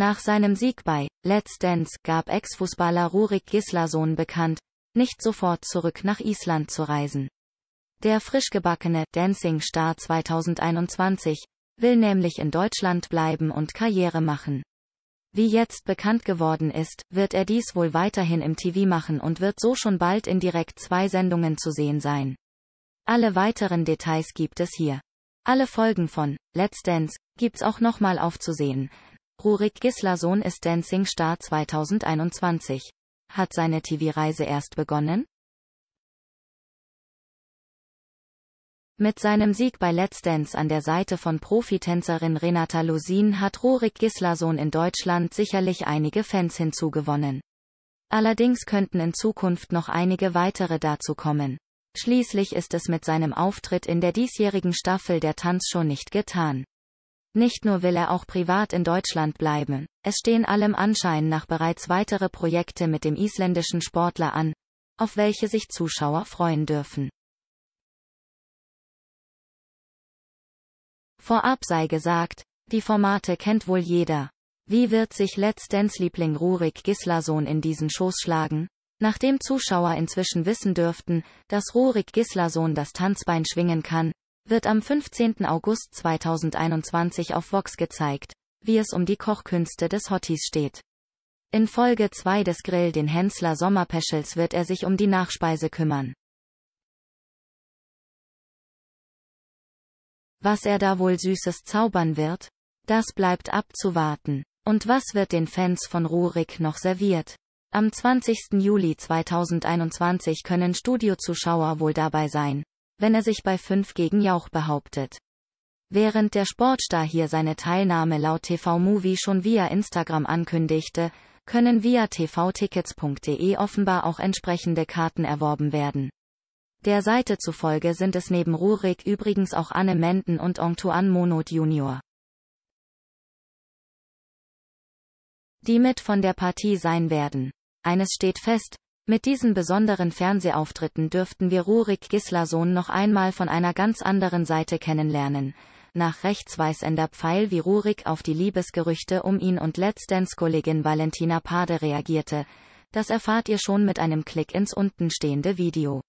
Nach seinem Sieg bei Let's Dance gab Ex-Fußballer Rurik Gislason bekannt, nicht sofort zurück nach Island zu reisen. Der frischgebackene Dancing Star 2021 will nämlich in Deutschland bleiben und Karriere machen. Wie jetzt bekannt geworden ist, wird er dies wohl weiterhin im TV machen und wird so schon bald in direkt zwei Sendungen zu sehen sein. Alle weiteren Details gibt es hier. Alle Folgen von Let's Dance gibt's auch nochmal aufzusehen, Rurik Gislason ist Dancing Star 2021. Hat seine TV-Reise erst begonnen? Mit seinem Sieg bei Let's Dance an der Seite von Profitänzerin Renata Lusin hat Rurik Gislason in Deutschland sicherlich einige Fans hinzugewonnen. Allerdings könnten in Zukunft noch einige weitere dazu kommen. Schließlich ist es mit seinem Auftritt in der diesjährigen Staffel der Tanzshow nicht getan. Nicht nur will er auch privat in Deutschland bleiben, es stehen allem Anschein nach bereits weitere Projekte mit dem isländischen Sportler an, auf welche sich Zuschauer freuen dürfen. Vorab sei gesagt, die Formate kennt wohl jeder. Wie wird sich Let's Dance-Liebling Rurik Gislason in diesen Schoß schlagen? Nachdem Zuschauer inzwischen wissen dürften, dass Rurik Gislason das Tanzbein schwingen kann, wird am 15. August 2021 auf Vox gezeigt, wie es um die Kochkünste des Hotties steht. In Folge 2 des Grill den Hensler Sommerpeschels wird er sich um die Nachspeise kümmern. Was er da wohl Süßes zaubern wird? Das bleibt abzuwarten. Und was wird den Fans von Rurik noch serviert? Am 20. Juli 2021 können Studiozuschauer wohl dabei sein, wenn er sich bei 5 gegen Jauch behauptet. Während der Sportstar hier seine Teilnahme laut TV Movie schon via Instagram ankündigte, können via tvtickets.de offenbar auch entsprechende Karten erworben werden. Der Seite zufolge sind es neben Rurik übrigens auch Anne Menden und Antoine Monod Jr. die mit von der Partie sein werden. Eines steht fest, mit diesen besonderen Fernsehauftritten dürften wir Rurik Gislason noch einmal von einer ganz anderen Seite kennenlernen. Nach rechts weißender Pfeil wie Rurik auf die Liebesgerüchte um ihn und Let's Dance-Kollegin Valentina Pade reagierte. Das erfahrt ihr schon mit einem Klick ins unten stehende Video.